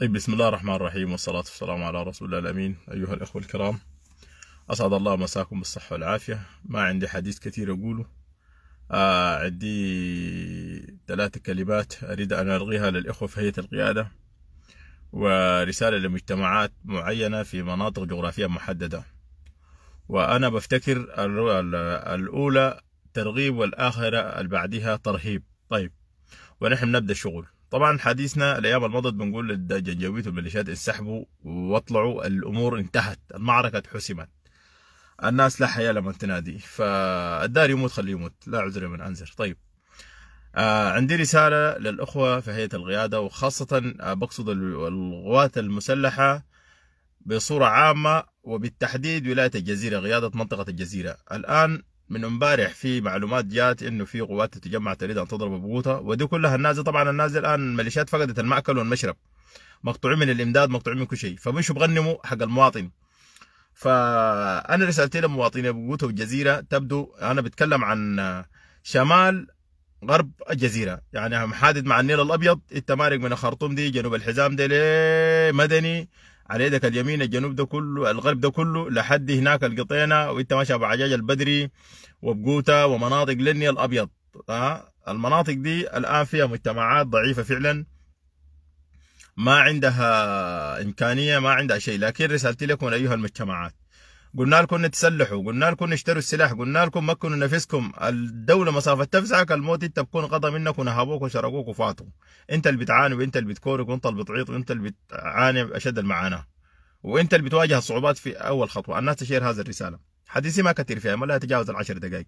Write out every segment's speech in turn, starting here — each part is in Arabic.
طيب بسم الله الرحمن الرحيم والصلاة والسلام على رسول الله الأمين أيها الأخوة الكرام أسعد الله مساكم بالصحة والعافية ما عندي حديث كثير أقوله آه عندي ثلاث كلمات أريد أن ألغيها للإخوة في هيئة القيادة ورسالة لمجتمعات معينة في مناطق جغرافية محددة وأنا بفتكر الأولى ترغيب والآخرة البعدها بعدها ترهيب طيب ونحن نبدأ الشغل طبعا حديثنا الايام المضت بنقول للجنجويت والميليشيات انسحبوا واطلعوا الامور انتهت المعركه حسمت الناس لا حياه لما تنادي فالدار يموت خليه يموت لا عذر من انذر طيب آه عندي رسالة للأخوة في هيئة القيادة وخاصة آه بقصد القوات المسلحة بصورة عامة وبالتحديد ولاية الجزيرة قيادة منطقة الجزيرة الآن من امبارح في معلومات جات انه في قوات تجمع تريد ان تضرب بغوطه ودي كلها النازل طبعا النازل الان الميليشيات فقدت الماكل والمشرب مقطوعين من الامداد مقطوعين من كل شيء فمشوا بغنموا حق المواطن فانا رسالتي لمواطني بغوطه والجزيره تبدو انا بتكلم عن شمال غرب الجزيره يعني محادد مع النيل الابيض التمارق من الخرطوم دي جنوب الحزام دي ليه مدني على يدك اليمين الجنوب ده كله الغرب ده كله لحد هناك القطينه وانت ماشي بعجاج البدري وبقوته ومناطق لني الابيض ها المناطق دي الان فيها مجتمعات ضعيفه فعلا ما عندها امكانيه ما عندها شيء لكن رسالتي لكم ايها المجتمعات قلنا لكم نتسلحوا قلنا لكم نشتروا السلاح قلنا لكم مكنوا نفسكم الدولة مسافة تفزعك الموت انت بكون قضى منك ونهبوك وشرقوك وفاتوا انت اللي بتعاني وانت اللي بتكورك وانت اللي بتعيط وانت اللي بتعاني اشد المعاناة وانت اللي بتواجه الصعوبات في اول خطوة الناس تشير هذه الرسالة حديثي ما كثير فيها ما لا يتجاوز العشر دقائق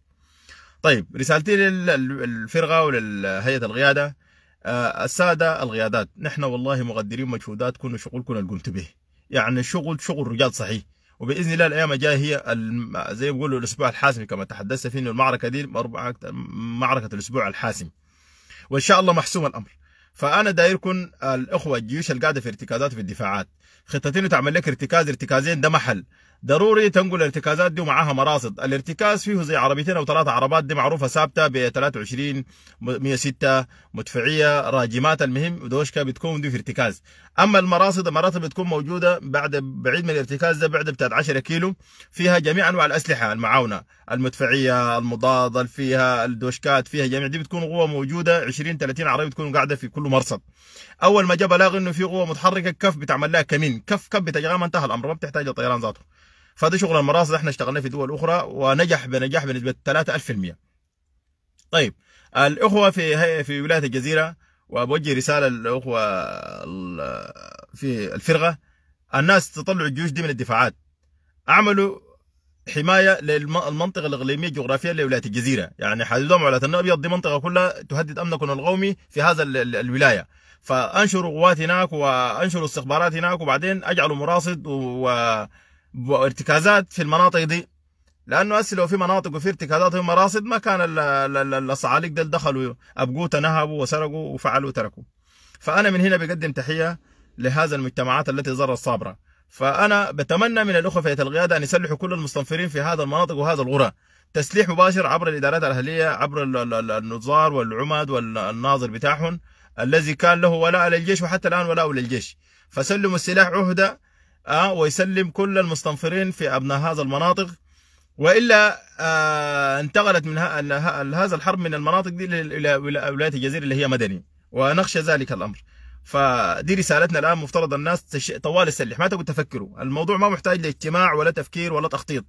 طيب رسالتي للفرقة ولهيئة القيادة آه، السادة القيادات نحن والله مقدرين مجهوداتكم وشغلكم اللي قمتوا به يعني الشغل شغل رجال صحيح وباذن الله الايام الجايه هي زي ما بيقولوا الاسبوع الحاسم كما تحدثت فيه انه المعركه دي معركه الاسبوع الحاسم وان شاء الله محسوم الامر فانا دايركم الاخوه الجيوش القاعده في ارتكازات في الدفاعات خطتين تعمل لك ارتكاز ارتكازين ده محل ضروري تنقل الارتكازات دي ومعاها مراصد الارتكاز فيه زي عربيتين او ثلاثه عربات دي معروفه ثابته ب 23 106 مدفعيه راجمات المهم دوشكا بتكون دي في ارتكاز اما المراصد مرات بتكون موجوده بعد بعيد من الارتكاز ده بعد بتاعت 10 كيلو فيها جميع انواع الاسلحه المعاونه المدفعيه المضاده اللي فيها الدوشكات فيها جميع دي بتكون قوه موجوده 20 30 عربيه بتكون قاعده في كل مرصد اول ما جاء بلاغ انه في قوه متحركه كف بتعمل لها كمين كف كف بتجرام انتهى الامر ما بتحتاج الطيران ذاته فده شغل المراصد احنا اشتغلنا في دول اخرى ونجح بنجاح بنسبه 3000% طيب الاخوه في في ولايه الجزيره وبوجه رساله للاخوه في الفرقه الناس تطلع الجيوش دي من الدفاعات اعملوا حمايه للمنطقه الاقليميه الجغرافيه لولايه الجزيره يعني حددوا على النهر ابيض دي منطقه كلها تهدد امنكم القومي في هذا الولايه فانشروا قوات هناك وانشروا استخبارات هناك وبعدين اجعلوا مراصد و وارتكازات في المناطق دي لانه هسه لو في مناطق وفي ارتكازات وفي مراصد ما كان الصعاليق دول دخلوا ابقوا تنهبوا وسرقوا وفعلوا وتركوا فانا من هنا بقدم تحيه لهذا المجتمعات التي ظلت صابره فانا بتمنى من الاخوه في القياده ان يسلحوا كل المستنفرين في هذا المناطق وهذا الغرى تسليح مباشر عبر الادارات الاهليه عبر النظار والعمد والناظر بتاعهم الذي كان له ولاء للجيش وحتى الان ولاء للجيش فسلموا السلاح عهده آه ويسلم كل المستنفرين في أبناء هذا المناطق والا آه، انتقلت من هذا الحرب من المناطق دي الى ولايات الجزيره اللي هي مدني ونخشى ذلك الامر فدي رسالتنا الان مفترض الناس طوال السلح ما تقول تفكروا الموضوع ما محتاج لاجتماع ولا تفكير ولا تخطيط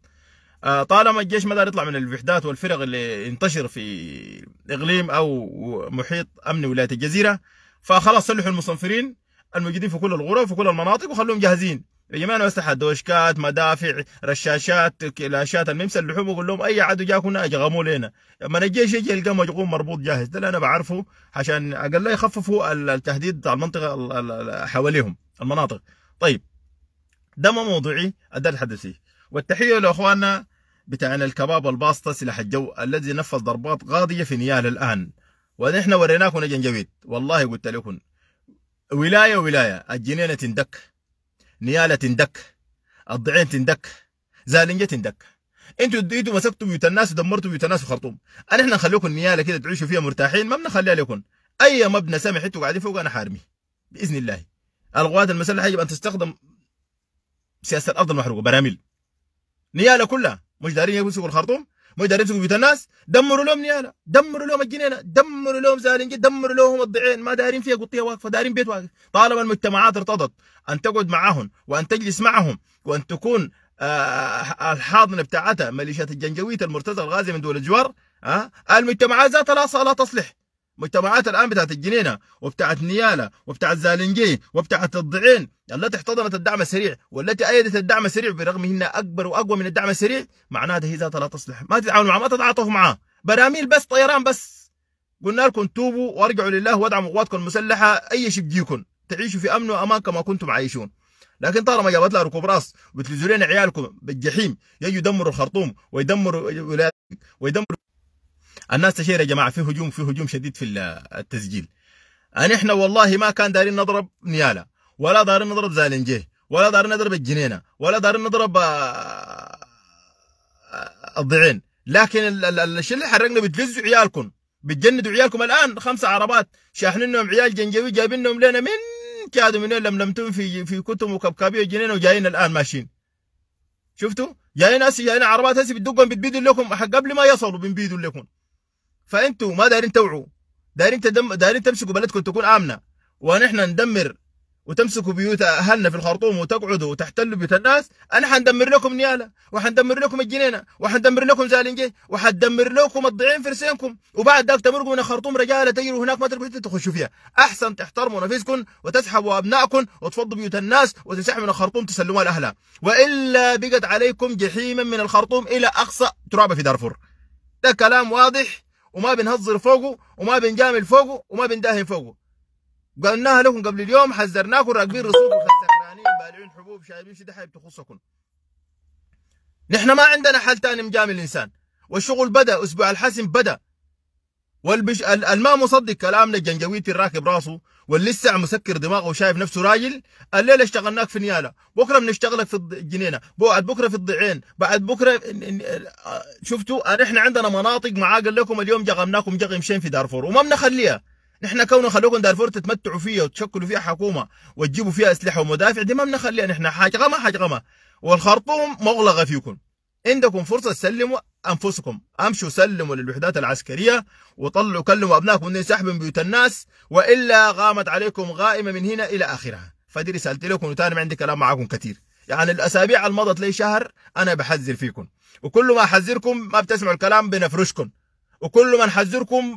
آه، طالما الجيش ما دار يطلع من الوحدات والفرق اللي انتشر في اقليم او محيط امن ولايه الجزيره فخلاص سلحوا المصنفرين الموجودين في كل الغرف وفي كل المناطق وخلوهم جاهزين يا جماعه انا دوشكات مدافع رشاشات كلاشات الممس اللحوم اقول لهم اي عدو جاكم هنا اجغموه لنا لما الجيش يجي يلقى مجغوم مربوط جاهز ده اللي انا بعرفه عشان اقل يخففوا التهديد بتاع المنطقه حواليهم المناطق طيب ده ما موضوعي ده الحدثي والتحيه لاخواننا بتاعنا الكباب والباسطه سلاح الجو الذي نفذ ضربات غاضيه في نيال الان ونحن وريناكم نجن جويد والله قلت لكم ولايه ولايه الجنينه تندك نيالة تندك الضعين تندك زالنجة تندك انتوا اديتوا مسكتوا بيوت الناس ودمرتوا بيوت الناس وخرطوم انا احنا نخليكم نيالة كده تعيشوا فيها مرتاحين ما بنخليها لكم اي مبنى سامح انتوا قاعدين فوق انا حارمي باذن الله القوات المسلحه يجب ان تستخدم سياسه الارض المحروقه براميل نياله كلها مش دارين يمسكوا الخرطوم مو دارين في الناس دمروا لهم نياله دمروا لهم الجنينه دمروا لهم زالنجي دمروا لهم الضعين ما دارين فيها قطيه واقفه دارين بيت واقف طالما المجتمعات ارتضت ان تقعد معهم وان تجلس معهم وان تكون آه، الحاضنه بتاعتها ميليشيات الجنجويت المرتزقه الغازيه من دول الجوار آه، المجتمعات ذاتها لا تصلح مجتمعات الان بتاعت الجنينه وبتاعت نياله وبتاعت زالنجي وبتاعت الضعين التي احتضنت الدعم السريع والتي ايدت الدعم السريع برغم انها اكبر واقوى من الدعم السريع معناها هي ذاتها لا تصلح ما تتعامل معها ما تتعاطف معاه براميل بس طيران بس قلنا لكم توبوا وارجعوا لله وادعموا قواتكم المسلحه اي شيء بيجيكم تعيشوا في امن وامان كما كنتم عايشون لكن طالما جابت لها ركوب راس وبتلزولين لنا عيالكم بالجحيم يجوا يدمروا الخرطوم ويدمروا ولادك ويدمروا الناس تشير يا جماعه في هجوم في هجوم شديد في التسجيل ان احنا والله ما كان دارين نضرب نيالا ولا دارين نضرب زالنجيه ولا دارين نضرب الجنينه ولا دارين نضرب آه، آه، الضعين لكن الشيء اللي حرقنا بتلزوا عيالكم بتجندوا عيالكم الان خمسه عربات شاحنينهم عيال جنجوي جايبينهم لنا من كادوا من لملمتهم في في كتم وكبكابيه وجنينه وجايين الان ماشيين شفتوا جايين هسه جايين عربات هسه بتدقهم بتبيدوا لكم حق قبل ما يصلوا بنبيدوا لكم فانتوا ما دايرين توعوا دايرين تدم دايرين تمسكوا بلدكم تكون امنه ونحن ندمر وتمسكوا بيوت اهلنا في الخرطوم وتقعدوا وتحتلوا بيوت الناس انا حندمر لكم نياله وحندمر لكم الجنينه وحندمر لكم زالنجي وحندمر لكم الضعين في رسينكم وبعد ذاك تمرقوا من الخرطوم رجاله تجروا هناك ما تقدروا تخشوا فيها احسن تحترموا نفسكم وتسحبوا ابنائكم وتفضوا بيوت الناس وتنسحبوا من الخرطوم تسلموها لاهلها والا بقت عليكم جحيما من الخرطوم الى اقصى ترابه في دارفور ده كلام واضح وما بنهزر فوقه وما بنجامل فوقه وما بنداهن فوقه قلناها لكم قبل اليوم حذرناكم راكبين رسوبكم سكرانين بالعين حبوب شايبين شي حيب تخصكم نحن ما عندنا حل ثاني مجامل الانسان والشغل بدا اسبوع الحسم بدا والبش... الما مصدق كلام الجنجويتي الراكب راسه واللسع مسكر دماغه وشايف نفسه راجل الليلة اشتغلناك في نيالة بكرة بنشتغلك في الجنينة بعد بكرة في الضعين بعد بكرة شفتوا احنا عندنا مناطق معاه قال لكم اليوم جغمناكم جغم شين في دارفور وما بنخليها نحن كونه خلوكم دارفور تتمتعوا فيها وتشكلوا فيها حكومة وتجيبوا فيها أسلحة ومدافع دي ما بنخليها نحن حاجة غما حاجة غما والخرطوم مغلقة فيكم عندكم فرصة تسلموا أنفسكم أمشوا سلموا للوحدات العسكرية وطلعوا كلموا أبنائكم من سحب من بيوت الناس وإلا غامت عليكم غائمة من هنا إلى آخرها فدي رسالتي لكم ما عندي كلام معاكم كثير يعني الأسابيع المضت لي شهر أنا بحذر فيكم وكل ما أحذركم ما بتسمعوا الكلام بنفرشكم وكل ما نحذركم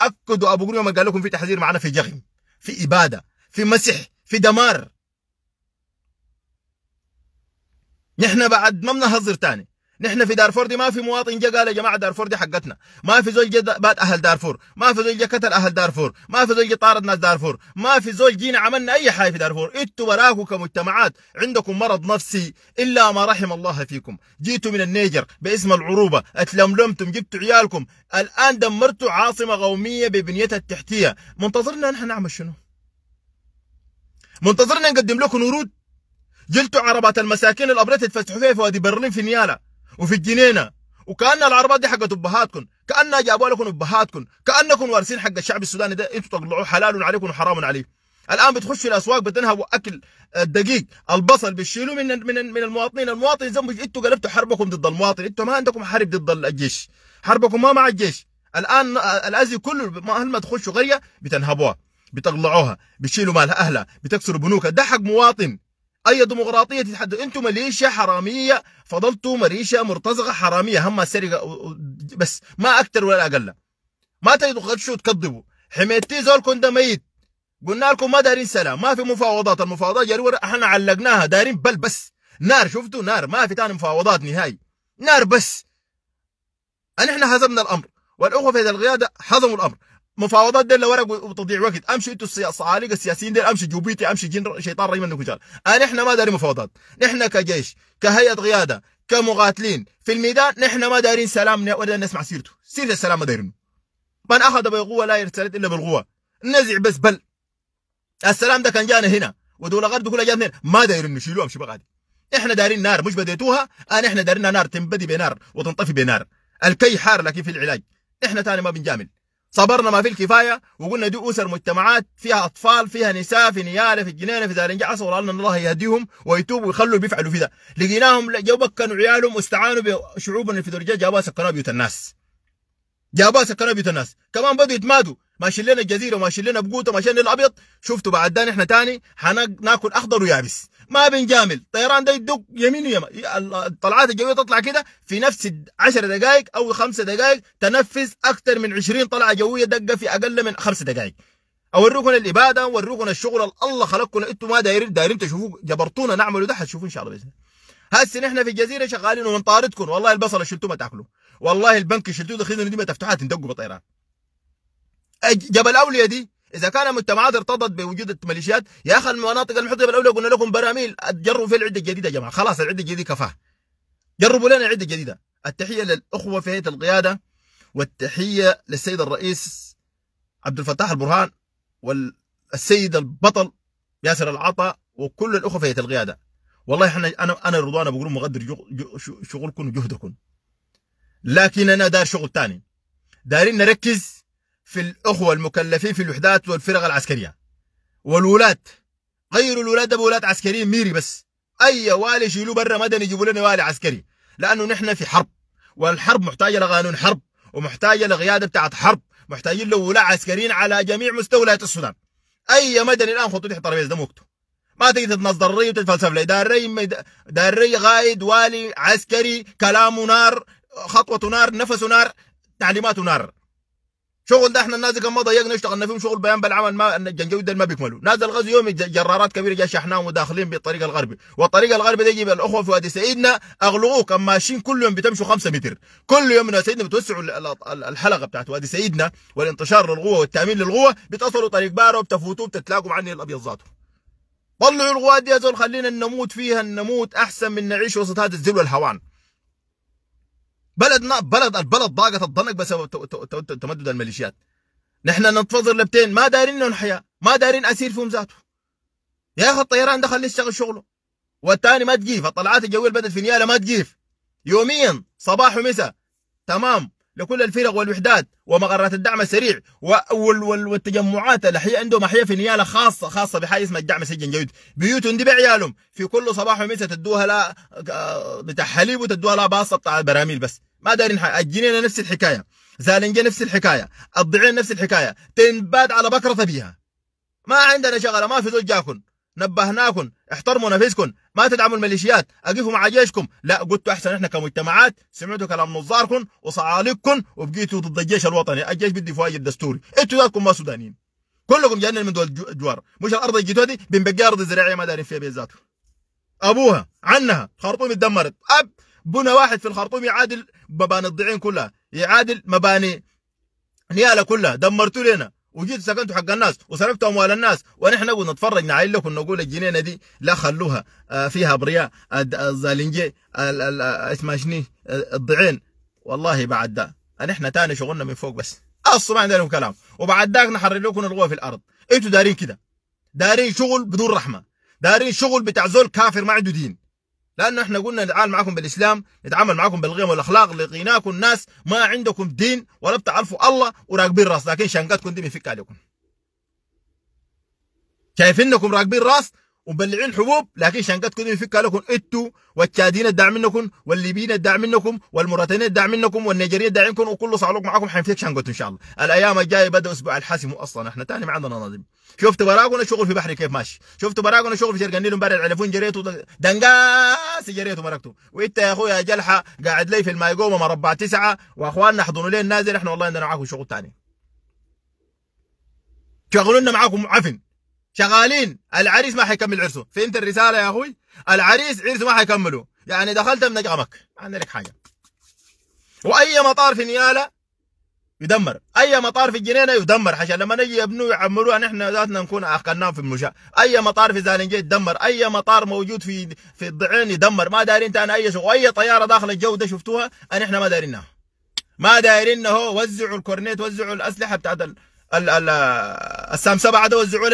أكدوا أبو قريم قال لكم في تحذير معنا في جغم في إبادة في مسح في دمار نحن بعد ما بنهزر ثاني نحن في دارفور دي ما في مواطن جا قال يا جماعه دارفور دي حقتنا ما في زول جا بات اهل دارفور ما في زول جا قتل اهل دارفور ما في زول جا طارد ناس دارفور ما في زول جينا عملنا اي حاجه في دارفور انتوا وراكم كمجتمعات عندكم مرض نفسي الا ما رحم الله فيكم جيتوا من النيجر باسم العروبه اتلملمتم جبتوا عيالكم الان دمرتوا عاصمه قوميه ببنيتها التحتيه منتظرنا نحن نعمل شنو منتظرنا نقدم لكم ورود جلتوا عربات المساكين الابريت تتفسحوا فيها في وادي برلين في نيالا وفي الجنينه وكان العربات دي حقت ابهاتكم كانها جابوا لكم ابهاتكم كانكم وارثين حق الشعب السوداني ده انتوا تطلعوا حلال عليكم وحرام عليه الان بتخش في الاسواق بتنهبوا اكل الدقيق البصل بتشيلوه من من من المواطنين المواطن ذنبه انتوا قلبتوا حربكم ضد المواطن انتوا ما عندكم حرب ضد الجيش حربكم ما مع الجيش الان الازي كله ما ما تخشوا قريه بتنهبوها بتقلعوها بتشيلوا مال اهلها بتكسروا بنوكها ده حق مواطن اي ديمقراطيه تتحدث انتم مليشيا حراميه فضلتوا مليشيا مرتزقه حراميه هم سرقه بس ما اكثر ولا اقل ما تجدوا تغشوا تكذبوا حميتي زولكم ده ميت قلنا لكم ما دارين سلام ما في مفاوضات المفاوضات جرورة احنا علقناها دارين بل بس نار شفتوا نار ما في ثاني مفاوضات نهائي نار بس ان احنا هزمنا الامر والاخوه في القياده هزموا الامر مفاوضات ديل ورق وتضيع وقت امشي انتوا الصعاليق السياسيين دي امشي جوبيتي امشي جن شيطان رجيم النكجال انا آه، احنا ما دارين مفاوضات نحن كجيش كهيئه قياده كمقاتلين في الميدان نحن ما دارين سلام ولا نسمع سيرته سيره السلام ما دايرينه من اخذ بالقوه لا يرتد الا بالقوه نزع بس بل السلام ده كان جانا هنا ودول غرب كلها جانا هنا ما دايرين نشيلوها امشي بقى احنا دارين نار مش بديتوها انا آه، احنا دارين نار تنبدي بنار وتنطفي بنار الكي حار لكن في العلاج احنا تاني ما بنجامل صبرنا ما في الكفاية وقلنا دي أسر مجتمعات فيها أطفال فيها نساء في نيالة في الجنينة في دار الجعصة أن الله يهديهم ويتوبوا ويخلوا بيفعلوا في ده لقيناهم جو بكنوا عيالهم واستعانوا بشعوبنا في درجة جابوها سكنوا بيوت الناس جابوها سكنوا بيوت الناس كمان بدوا يتمادوا ماشيين لنا الجزيرة وماشيين لنا بقوته وماشيين لنا الأبيض شفتوا بعد ده نحن ثاني حناكل أخضر ويابس ما بنجامل الطيران ده يدق يمين ويمين الطلعات الجويه تطلع كده في نفس 10 دقائق او 5 دقائق تنفذ اكثر من 20 طلعه جويه دقه في اقل من 5 دقائق اوريكم الاباده اوريكم الشغل الله خلقكم انتم ما دايرين دايرين تشوفوا جبرتونا نعملوا ده حتشوفوا ان شاء الله باذن الله هسه نحن في الجزيره شغالين ومن طاردكم والله البصله شلتوه ما تاكلوه والله البنك شلتوه دخلتوا دي ما تفتحوها تندقوا بطيران جبل اولياء دي اذا كان المجتمعات ارتضت بوجود الميليشيات يا اخي المناطق المحيطه بالاولى قلنا لكم براميل جربوا في العده الجديده يا جماعه خلاص العده الجديده كفاه جربوا لنا العده الجديده التحيه للاخوه في هيئه القياده والتحيه للسيد الرئيس عبد الفتاح البرهان والسيد البطل ياسر العطا وكل الاخوه في هيئه القياده والله احنا انا انا رضوان بقول مقدر شغلكم وجهدكم لكن انا دار شغل ثاني دارين نركز في الأخوة المكلفين في الوحدات والفرق العسكرية والولاد غيروا الولاد بولاد عسكريين ميري بس أي والي يشيلوه برا مدني يجيبوا لنا والي عسكري لأنه نحن في حرب والحرب محتاجة لقانون حرب ومحتاجة لقيادة بتاعت حرب محتاجين له عسكريين على جميع مستوى ولاية السودان أي مدني الآن خطوط تحت الترابيزة ده ما تقدر ري وتتفلسف لي داري داري غايد والي عسكري كلامه نار خطوته نار نفسه نار تعليماته نار شغل ده احنا الناس كان ما ضيقنا اشتغلنا فيهم شغل بيان بالعمل ما الجنجوي ده ما بيكملوا نازل غزو يوم جرارات كبيره جا شحناهم وداخلين بالطريق الغربي والطريق الغربي ده يجيب الاخوه في وادي سيدنا اغلقوه كان ماشيين كل يوم بتمشوا 5 متر كل يوم من سيدنا بتوسعوا الحلقه بتاعت وادي سيدنا والانتشار للقوه والتامين للقوه بتصلوا طريق بارو بتفوتوا بتتلاقوا عني الابيض ذاته طلعوا الغوادي يا زول خلينا نموت فيها نموت احسن من نعيش وسط هذا الذل والهوان بلدنا بلد البلد ضاقت الضنك بسبب تمدد الميليشيات نحن ننتظر لبتين ما دارين الحياه ما دارين اسير فيهم ذاته يا اخي الطيران دخل يشتغل شغله والثاني ما تجيف الطلعات الجويه بدت في نياله ما تجيف يوميا صباح ومساء تمام لكل الفرق والوحدات ومقرات الدعم السريع والتجمعات الاحياء عندهم احياء في نياله خاصه خاصه بحاجه اسمها الدعم السجن جيد بيوتهم دي بعيالهم في كل صباح ومساء تدوها لا آه، بتاع حليب وتدوها لا باصه بتاع البراميل بس ما دارين حاجه الجنينه نفس الحكايه زالنجه نفس الحكايه الضعين نفس الحكايه تنباد على بكره بيها ما عندنا شغله ما في زول جاكم نبهناكم احترموا نفسكم ما تدعموا الميليشيات اقفوا مع جيشكم لا قلتوا احسن احنا كمجتمعات سمعتوا كلام نظاركم وصعاليكم وبقيتوا ضد الجيش الوطني الجيش بدي فواجد دستوري انتوا ذاتكم ما سودانيين كلكم جايين من دول الجوار مش الارض جيتوا دي بنبقى ارض زراعيه ما دارين فيها بيزاتوا ابوها عنها خرطوم اتدمرت اب بنى واحد في الخرطوم يعادل مباني الضعين كلها يعادل مباني نياله كلها دمرتوا لنا وجيت سكنتوا حق الناس وصرفتوا اموال الناس ونحن نتفرج نعاين لكم نقول الجنينه دي لا خلوها آه، فيها ابرياء آه، آه، الزالنجي اسمها شني الضعين والله بعد ده نحن تاني شغلنا من فوق بس اصلا ما عندنا كلام وبعد ذاك نحرر لكم الغوة في الارض انتوا دارين كده دارين شغل بدون رحمه دارين شغل بتاع زول كافر ما عنده دين لأن احنا قلنا نتعامل معكم بالإسلام نتعامل معكم بالقيم والأخلاق لقيناكم ناس ما عندكم دين ولا بتعرفوا الله وراقبين راس لكن شنقتكم دي بيفك عليكم شايفينكم راقبين راس ومبلعين حبوب لكن شنقتكم دي بيفكها لكم انتوا والتشادين الداع منكم والليبيين الداع منكم والموريتانيين الداع منكم والنيجيريين منكم وكله صعلوك معكم حنفيك شنقتكم ان شاء الله الايام الجايه بدا اسبوع الحاسم اصلا احنا تاني ما عندنا نظم شفت براغون شغل في بحري كيف ماشي شفت براغون شغل في شرق النيل امبارح العلفون جريته دنقاس جريته مركته وانت يا اخويا جلحه قاعد لي في المايقومه مربع تسعه واخواننا حضنوا لي النازل احنا والله عندنا معاكم شغل ثاني شغلونا معاكم عفن شغالين العريس ما حيكمل عرسه فهمت الرساله يا اخوي العريس عرسه ما حيكمله يعني دخلت من نجمك ما عندك حاجه واي مطار في نياله يدمر اي مطار في الجنينه يدمر عشان لما نجي يبنوا يعمروها نحن ذاتنا نكون اخذناهم في المشاة اي مطار في زالنجي يدمر اي مطار موجود في في الضعين يدمر ما دارين انا اي شغل واي طياره داخل الجو ده شفتوها انا احنا ما دارينها ما دارين هو وزعوا الكورنيت وزعوا الاسلحه بتاعت ال... ال... ال... السام سبعه ده وزعوا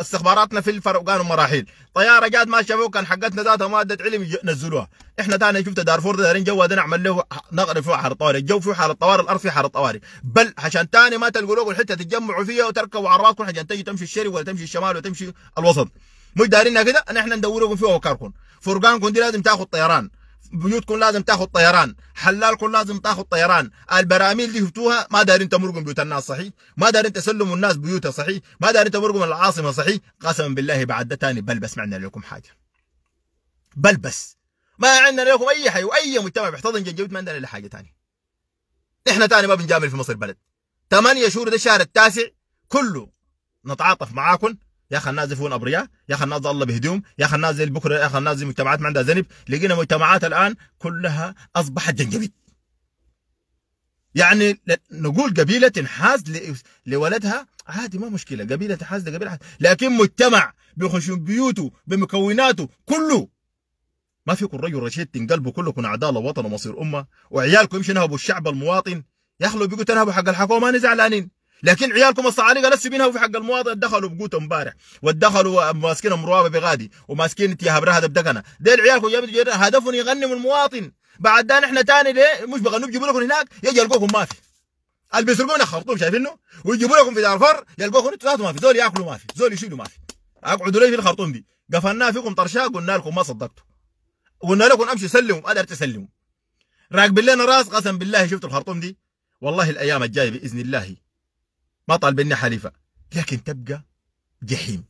استخباراتنا في الفرقان ومراحيل طياره جات ما شافوها كان حقتنا ذاتها ماده علم نزلوها احنا ثاني شفت دارفور دارين جوا ده نعمل له نقرب فيه حاره طوارئ الجو فيه حاره طوارئ الارض فيه حاره طوارئ بل عشان ثاني ما تلقوا لهم الحته تتجمعوا فيها وتركبوا راسكم عشان تجي تمشي الشرق ولا تمشي الشمال ولا تمشي الوسط مش دارينها كده نحن ندور لكم فيها وكاركم فرقانكم دي لازم تاخذ طيران بيوتكم لازم تاخذ طيران حلالكم لازم تاخذ طيران البراميل اللي شفتوها ما دارين تمرقم بيوت الناس صحيح ما دارين تسلموا الناس بيوتها صحيح ما دارين تمرقم العاصمه صحيح قسما بالله بعد ده تاني بل بس معنا لكم حاجه بل بس ما عندنا لكم اي حي واي مجتمع بيحتضن جنجبيل ما عندنا الا حاجه ثانيه. احنا ثاني ما بنجامل في مصر بلد ثمانية شهور ده الشهر التاسع كله نتعاطف معاكم يا اخي الناس يفون ابرياء يا اخي الناس الله بهدوم يا اخي الناس زي بكره يا اخي الناس مجتمعات ما عندها ذنب لقينا مجتمعات الان كلها اصبحت جنجبيت يعني نقول قبيله تنحاز لولدها عادي ما مشكله قبيله تنحاز لقبيله لكن مجتمع بخشون بيوته بمكوناته كله ما فيكم رجل رشيد تنقلبوا كلكم اعداء لوطن ومصير امه وعيالكم يمشي نهبوا الشعب المواطن يخلوا بيقولوا تنهبوا حق الحكومه ما زعلانين لكن عيالكم الصعاليقه لسه بينها في حق المواطن دخلوا بقوت امبارح ودخلوا ماسكين مروابه بغادي وماسكين تيهاب رهد بدقنا ديل عيالكم هدفهم يغنموا المواطن بعد ده نحن تاني ليه مش بغنوا يجيبوا لكم هناك يجي يلقوكم ما في اللي بيسرقونا خرطوم شايفينه ويجيبوا لكم في دار الفر يلقوكم انتوا ما في زول ياكلوا ما في زول يشيلوا ما في اقعدوا لي في الخرطوم دي قفلنا فيكم طرشاه قلنا لكم ما صدقتوا قلنا لكم امشي سلموا قدر تسلموا راكبين لنا راس قسم بالله شفتوا الخرطوم دي والله الايام الجايه باذن الله ما بن حليفة لكن تبقى جحيم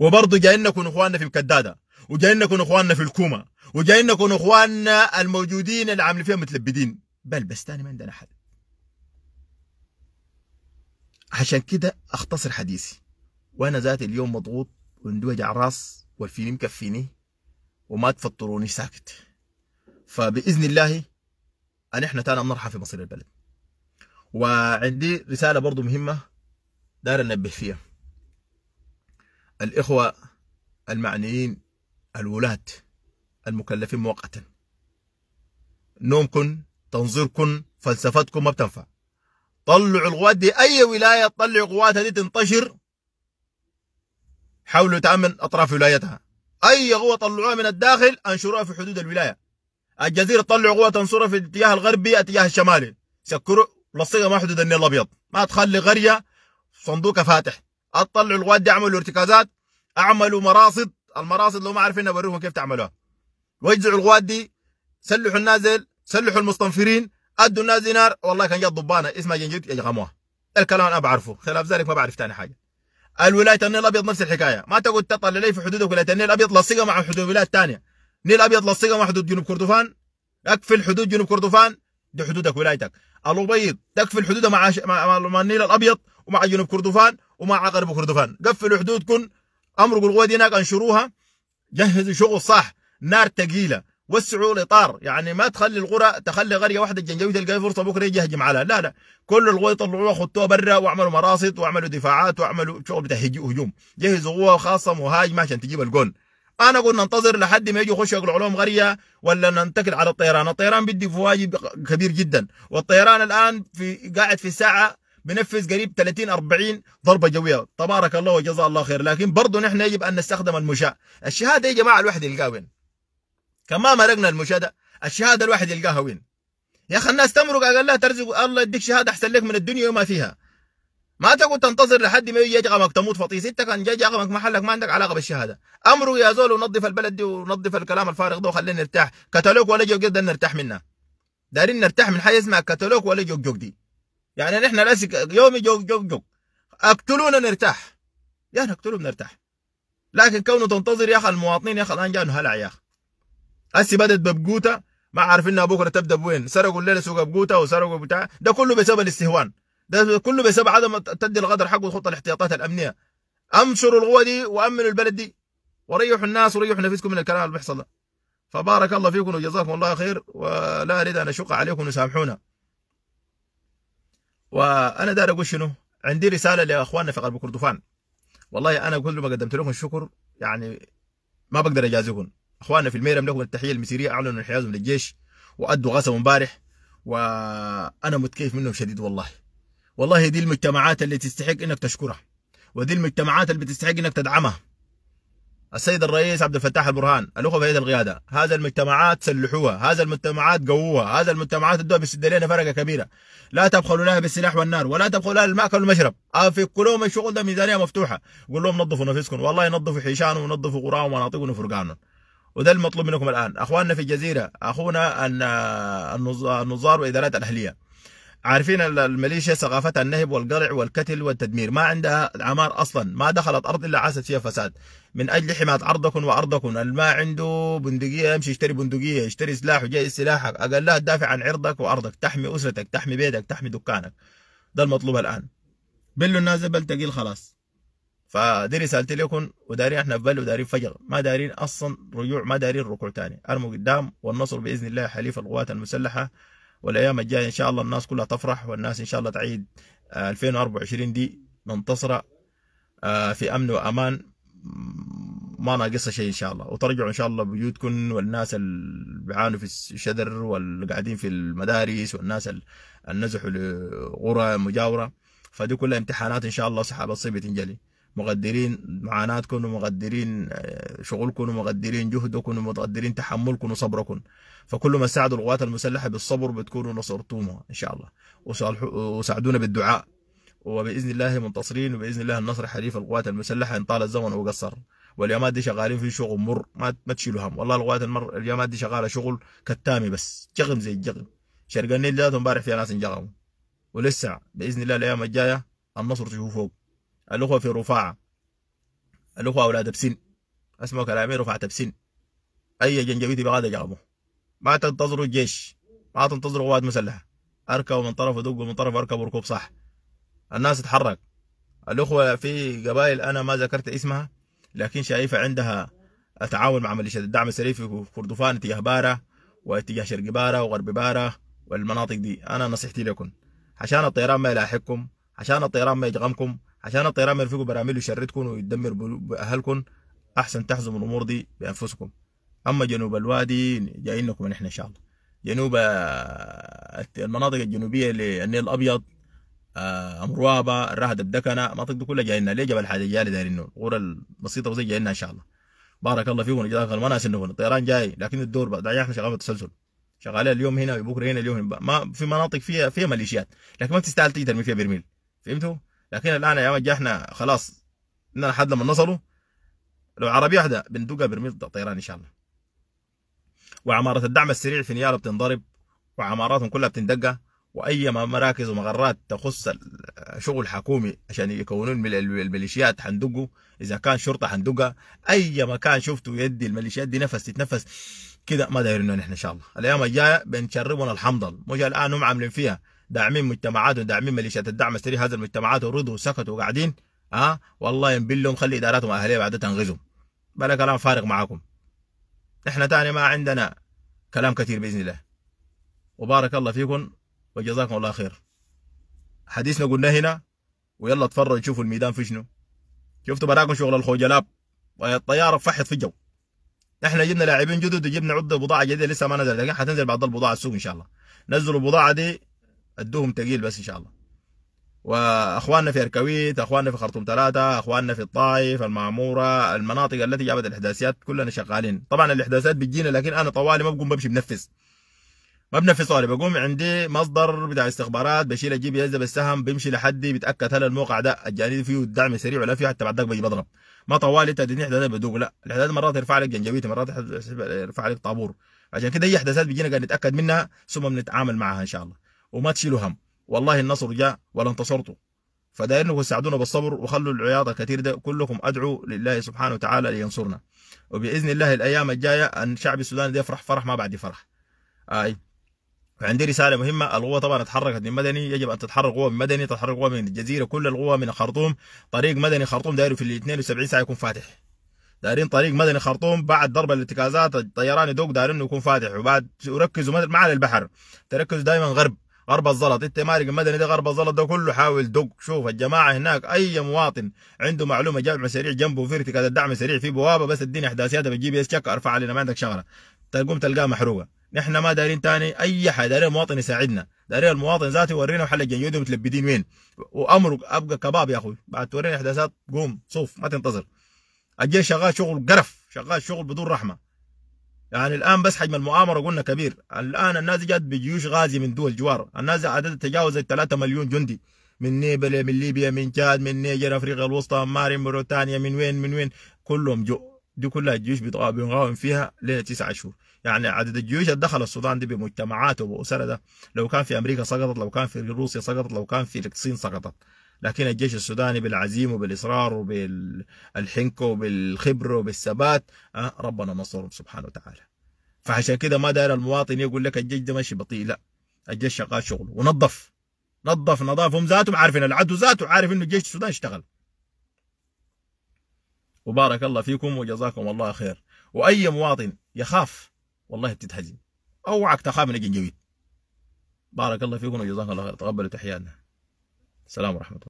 وبرضه جاي نكون اخواننا في مكداده وجاي نكون اخواننا في الكومه وجاي نكون اخواننا الموجودين اللي عاملين فيهم متلبدين بل بس تاني ما عندنا حل عشان كده اختصر حديثي وانا ذات اليوم مضغوط وعندي وجع راس والفيني مكفيني وما تفطروني ساكت فباذن الله ان احنا تاني بنرحى في مصير البلد وعندي رسالة برضو مهمة دار أنبه فيها الإخوة المعنيين الولاة المكلفين مؤقتا نومكم تنظيركم فلسفتكم ما بتنفع طلعوا القوات دي أي ولاية تطلع قواتها دي تنتشر حاولوا تأمن أطراف ولايتها أي قوة طلعوها من الداخل أنشروها في حدود الولاية الجزيرة طلعوا قوة تنصرها في الاتجاه الغربي الاتجاه الشمالي سكروا لصقها ما حدود النيل الابيض ما تخلي قريه صندوقها فاتح اطلعوا الواد دي اعملوا ارتكازات اعملوا مراصد المراصد لو ما عارفين اوريكم كيف تعملوها وجزعوا الغوات دي سلحوا النازل سلحوا المستنفرين ادوا الناس دينار والله كان جت ضبانه اسمها جنجد يجغموها الكلام انا بعرفه خلاف ذلك ما بعرف ثاني حاجه الولايه النيل الابيض نفس الحكايه ما تقعد تطلع لي في حدودك ولايه النيل الابيض لصقها مع حدود ولايات ثانيه النيل الابيض لصقها مع حدود جنوب كردفان اقفل حدود جنوب كردفان دي حدودك ولايتك الأبيض تكفي الحدود مع ش... مع, مع النيل الأبيض ومع جنوب كردفان ومع غرب كردفان قفلوا حدودكم أمرقوا القوات هناك أنشروها جهزوا شغل صح نار ثقيلة وسعوا الإطار يعني ما تخلي القرى تخلي قرية واحدة الجنجوي تلقى فرصة بكرة يجي يهجم عليها لا لا كل القوى طلعوها خطوها برا واعملوا مراصد واعملوا دفاعات واعملوا شغل بتاع هجوم جهزوا قوة خاصة مهاجمة عشان تجيب الجون انا قلنا ننتظر لحد ما يجي يخشوا لهم غريه ولا ننتقل على الطيران، الطيران بدي فواجب كبير جدا، والطيران الان في قاعد في ساعه بنفذ قريب 30 40 ضربه جويه، تبارك الله وجزاه الله خير، لكن برضه نحن يجب ان نستخدم المشاة، الشهاده يا جماعه الواحد يلقاها وين؟ كما مرقنا المشاة الشهاده الواحد يلقاها وين؟ يا اخي الناس تمرق قال لها ترزق الله يديك شهاده احسن لك من الدنيا وما فيها، ما تقعد تنتظر لحد ما يجي اغمك تموت فطيس انت كان جاي يجغمك محلك ما عندك علاقه بالشهاده امره يا زول ونظف البلد دي ونظف الكلام الفارغ ده وخلينا نرتاح كتالوج ولا جوج ده نرتاح منها دارين نرتاح من حاجه اسمها كتالوج ولا جوج جوج دي يعني نحن لازم يومي جوج جوج جوج اقتلونا نرتاح يا يعني اقتلونا نرتاح لكن كونه تنتظر يا اخي المواطنين يا اخي الان جانوا هلع يا اخي هسه بدت ببقوته ما عارفين انها بكره تبدا بوين سرقوا الليله سوق بقوته وسرقوا بتاع ده كله بسبب الاستهوان ده كله بسبب عدم تدي الغدر حقه الخطه الاحتياطات الامنيه انشروا القوه دي وامنوا البلد دي وريحوا الناس وريحوا نفسكم من الكلام اللي بيحصل ده فبارك الله فيكم وجزاكم الله خير ولا اريد ان اشق عليكم وسامحونا وانا داير اقول شنو عندي رساله لاخواننا في غرب كردفان والله انا كل ما قدمت لكم الشكر يعني ما بقدر اجازيكم اخواننا في الميرم لهم التحيه المسيريه اعلنوا انحيازهم للجيش وادوا غزو امبارح وانا متكيف منهم شديد والله والله دي المجتمعات اللي تستحق انك تشكرها ودي المجتمعات اللي بتستحق انك تدعمها السيد الرئيس عبد الفتاح البرهان الاخوه في يد القياده هذا المجتمعات سلحوها هذا المجتمعات قووها هذا المجتمعات ادوها بسد لنا فرقه كبيره لا تبخلوا لها بالسلاح والنار ولا تبخلوا لها الماكل والمشرب في لهم الشغل ده ميزانيه مفتوحه قول لهم نظفوا نفسكم والله نظفوا حيشانهم ونظفوا قراهم ومناطقهم وفرقانهم وده المطلوب منكم الان اخواننا في الجزيره اخونا النظار والادارات الاهليه عارفين الميليشيا ثقافتها النهب والقرع والكتل والتدمير ما عندها عمار اصلا ما دخلت ارض الا عاست فيها فساد من اجل حمايه ارضكم وارضكم اللي ما عنده بندقيه يمشي يشتري بندقيه يشتري سلاح وجاي سلاحك لا تدافع عن عرضك وارضك تحمي اسرتك تحمي بيتك تحمي دكانك ده المطلوب الان بلو الناس تقيل خلاص فدي رسالتي لكم ودارين احنا في بل ودارين فجر ما دارين اصلا رجوع ما دارين ركوع ثاني ارموا قدام والنصر باذن الله حليف القوات المسلحه والايام الجايه ان شاء الله الناس كلها تفرح والناس ان شاء الله تعيد 2024 آه، دي منتصره آه، في امن وامان ما ناقصها شيء ان شاء الله وترجعوا ان شاء الله بوجودكم والناس اللي بيعانوا في الشدر واللي قاعدين في المدارس والناس اللي نزحوا لقرى مجاوره فدي كلها امتحانات ان شاء الله سحابه الصيف تنجلي مقدرين معاناتكم ومقدرين شغلكم ومقدرين جهدكم ومقدرين تحملكم وصبركم فكل ما ساعدوا القوات المسلحة بالصبر بتكونوا نصرتوها إن شاء الله وساعدونا بالدعاء وبإذن الله منتصرين وبإذن الله النصر حليف القوات المسلحة إن طال الزمن وقصر واليامات دي شغالين في شغل مر ما, ما تشيلوا هم والله القوات المر اليامات دي شغالة شغل كتامي بس جغم زي الجغم شرق النيل ذاته امبارح فيها ناس انجغموا ولسه بإذن الله الأيام الجاية النصر تشوفوه الأخوة في رفاعة الأخوة أولاد بسن اسمعوا كلامي رفعت بسن أي جنجبيتي بغاد جابوه ما تنتظروا الجيش ما تنتظروا قوات مسلحة أركبوا من طرف ودقوا من طرف أركبوا ركوب صح الناس تتحرك الأخوة في قبائل أنا ما ذكرت اسمها لكن شايفة عندها التعاون مع ميليشيات الدعم السريع في كردفان اتجاه بارة واتجاه شرق بارة وغرب بارة والمناطق دي أنا نصيحتي لكم عشان الطيران ما يلاحقكم عشان الطيران ما يجغمكم عشان الطيران يرفقوا براميل يشردكم ويدمر اهلكم احسن تحزموا الامور دي بانفسكم اما جنوب الوادي جايين لكم نحن ان شاء الله جنوب آه، المناطق الجنوبيه للنيل الابيض آه، امروابه الرهد الدكنه المناطق دي كلها لنا ليه جبل حاجه جايين دايرين القرى البسيطه وزي لنا ان شاء الله بارك الله فيكم جزاك الله ناس انه الطيران جاي لكن الدور بعد احنا شغالين بالتسلسل شغالين اليوم هنا وبكره هنا اليوم هنا. ما في مناطق فيها فيها ميليشيات لكن ما تستاهل تجي ترمي فيها برميل فهمتوا؟ لكن الان يا وجه احنا خلاص اننا لحد لما نصلوا لو عربيه واحده بندقها برميل طيران ان شاء الله وعماره الدعم السريع في نيالا بتنضرب وعماراتهم كلها بتندق واي مراكز ومغرات تخص شغل حكومي عشان يكونون الميليشيات حندقوا اذا كان شرطه حندقها اي مكان شفتوا يدي الميليشيات دي نفس تتنفس كده ما دايرين نحن ان شاء الله الايام الجايه بنشربنا الحمضل مش الان هم عاملين فيها داعمين مجتمعات وداعمين ميليشيات الدعم السريع هذه المجتمعات ورضوا وسكتوا وقاعدين ها والله ينبل لهم خلي اداراتهم الاهليه بعدها تنغزهم بلا كلام فارغ معاكم احنا تاني ما عندنا كلام كثير باذن الله وبارك الله فيكم وجزاكم الله خير حديثنا قلنا هنا ويلا اتفرج شوفوا الميدان في شنو شفتوا براكم شغل الخوجلاب والطياره فحت في الجو احنا جبنا لاعبين جدد وجبنا عده بضاعه جديده لسه ما نزلت لكن حتنزل بعض البضاعه السوق ان شاء الله نزلوا البضاعه دي ادوهم تقيل بس ان شاء الله واخواننا في اركويت اخواننا في خرطوم ثلاثه اخواننا في الطائف المعموره المناطق التي جابت الاحداثيات كلنا شغالين طبعا الاحداثيات بتجينا لكن انا طوالي ما بقوم بمشي بنفس ما بنفس طوالي بقوم عندي مصدر بتاع استخبارات بشيل اجيب بي السهم بالسهم بمشي لحدي بتاكد هل الموقع ده الجانب فيه الدعم سريع ولا فيه حتى بعد ذاك بجي بضرب ما طوالي تديني احداثات بدوق لا الاحداث مرات يرفع لك جنجبيتي مرات يرفع لك طابور عشان كده اي احداثات بيجينا قاعد نتاكد منها ثم بنتعامل معها ان شاء الله وما تشيلوا هم والله النصر جاء ولا انتصرتوا فدائرنكم ساعدونا بالصبر وخلوا العياضة كثير ده كلكم أدعوا لله سبحانه وتعالى لينصرنا وبإذن الله الأيام الجاية أن شعب السودان ده يفرح فرح ما بعد فرح آي عندي رسالة مهمة القوة طبعا تحركت من مدني يجب أن تتحرك قوة من مدني تتحرك قوة من الجزيرة كل القوة من خرطوم طريق مدني خرطوم داير في ال 72 ساعة يكون فاتح دايرين طريق مدني خرطوم بعد ضرب الارتكازات الطيران يدوق دايرين يكون فاتح وبعد ركزوا مع البحر تركزوا دائما غرب غرب الزلط انت مالك المدني ده غرب الزلط ده كله حاول دق شوف الجماعه هناك اي مواطن عنده معلومه جمع سريع جنبه في ارتكاز الدعم سريع في بوابه بس اديني احداثياتها بالجي بي اس شك ارفع علينا ما عندك شغله تقوم تلقاها محروقه نحن ما دارين تاني اي حد دارين المواطن يساعدنا دارين المواطن ذاته يورينا محل الجنيود متلبدين وين وامرك ابقى كباب يا اخوي بعد تورينا احداثات قوم صوف ما تنتظر الجيش شغال شغل قرف شغال شغل بدون رحمه يعني الان بس حجم المؤامره قلنا كبير الان الناس جت بجيوش غازيه من دول جوار الناس عدد تجاوز 3 مليون جندي من نيبل من ليبيا من جاد من نيجر افريقيا الوسطى ماري موريتانيا من وين من وين كلهم جو دي كلها الجيوش بنقاوم فيها لنا تسعة شهور يعني عدد الجيوش اللي دخل السودان دي بمجتمعاته وأسرة ده لو كان في أمريكا سقطت لو كان في روسيا سقطت لو كان في الصين سقطت لكن الجيش السوداني بالعزيمة وبالإصرار وبالحنكة وبالخبرة وبالثبات أه ربنا نصره سبحانه وتعالى فعشان كده ما داير المواطن يقول لك الجيش ده ماشي بطيء لا الجيش شغال شغله ونظف نظف نظافهم ذاتهم عارفين العدو ذاته عارف انه الجيش السوداني اشتغل وبارك الله فيكم وجزاكم الله خير واي مواطن يخاف والله بتتهزم اوعك تخاف من الجنجويد بارك الله فيكم وجزاكم الله خير تقبلوا تحياتنا السلام ورحمه الله